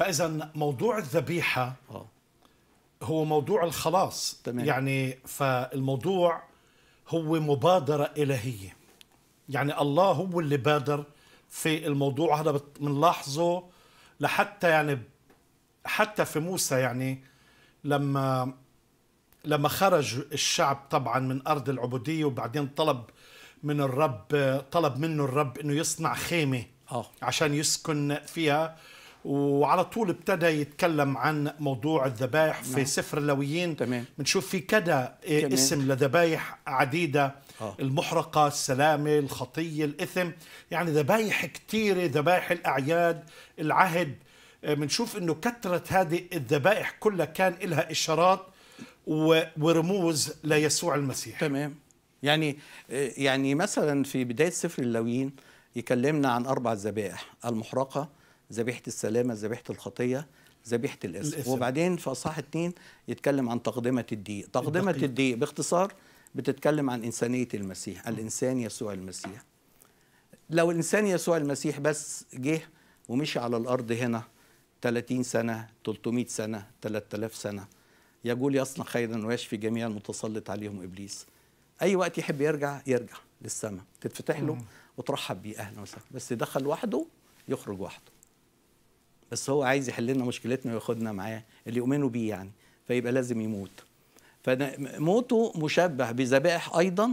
فاذا موضوع الذبيحه آه. هو موضوع الخلاص تمام. يعني فالموضوع هو مبادره الهيه يعني الله هو اللي بادر في الموضوع هذا بنلاحظه لحتى يعني حتى في موسى يعني لما لما خرج الشعب طبعا من ارض العبوديه وبعدين طلب من الرب طلب منه الرب انه يصنع خيمه آه. عشان يسكن فيها وعلى طول ابتدى يتكلم عن موضوع الذبائح في نعم. سفر اللاويين بنشوف في كذا إيه، اسم لذبائح عديده آه. المحرقه السلامه الخطيه الاثم يعني ذبائح كثيره ذبائح الاعياد العهد آه، بنشوف انه كثره هذه الذبائح كلها كان لها اشارات ورموز ليسوع المسيح تمام يعني آه، يعني مثلا في بدايه سفر اللاويين يكلمنا عن اربع ذبائح المحرقه ذبيحه السلامه ذبيحه الخطيه ذبيحه الاسم. وبعدين في اصحاح اتنين يتكلم عن تقدمه الضيق تقدمه الضيق باختصار بتتكلم عن انسانيه المسيح الانسان يسوع المسيح لو الانسان يسوع المسيح بس جه ومشي على الارض هنا 30 سنه 300 سنه 3000 سنه يقول يصنع خيرا ويشفي جميع المتسلط عليهم ابليس اي وقت يحب يرجع يرجع للسماء تتفتح له وترحب بيه اهلا وسهلا بس دخل وحده يخرج وحده بس هو عايز يحل لنا مشكلتنا وياخدنا معاه اللي يؤمنوا بيه يعني فيبقى لازم يموت فموته مشبه بذبائح ايضا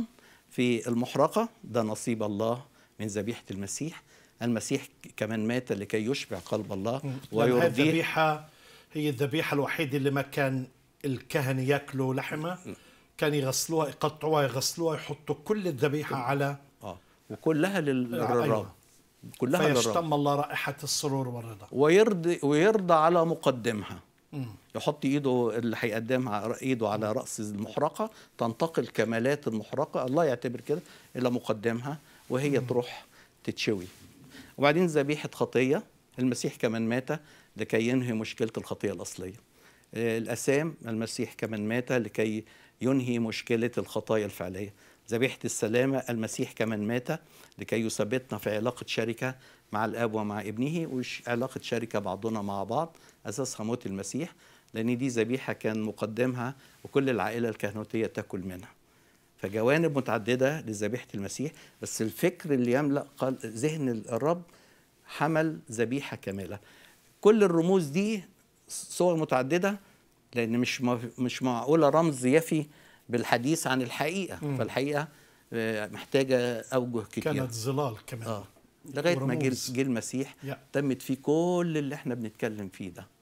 في المحرقه ده نصيب الله من ذبيحه المسيح المسيح كمان مات لكي يشبع قلب الله ويرضيه الذبيحه هي الذبيحه الوحيده اللي ما كان الكهنه ياكلوا لحمها كان يغسلوها يقطعوها يغسلوها يحطوا كل الذبيحه على اه وكلها للرب كلها فيشتم الله رائحة السرور والرضا ويرضي ويرضى على مقدمها مم. يحط ايده اللي هيقدمها ايده على راس المحرقه تنتقل كمالات المحرقه الله يعتبر كده الى مقدمها وهي مم. تروح تتشوي وبعدين ذبيحه خطيه المسيح كمن مات لكي ينهي مشكله الخطيه الاصليه آه، الاسام المسيح كمن مات لكي ينهي مشكله الخطايا الفعليه ذبيحة السلامة المسيح كمن مات لكي يثبتنا في علاقة شركة مع الآب ومع ابنه وعلاقة شركة بعضنا مع بعض أساسها موت المسيح لأن دي ذبيحة كان مقدمها وكل العائلة الكهنوتية تأكل منها فجوانب متعددة لذبيحة المسيح بس الفكر اللي يملأ ذهن الرب حمل ذبيحة كاملة كل الرموز دي صور متعددة لأن مش مش معقولة رمز يفي بالحديث عن الحقيقه مم. فالحقيقه آه، محتاجه اوجه كتير كانت ظلال كمان آه. لغايه ما جه المسيح تمت فيه كل اللي احنا بنتكلم فيه ده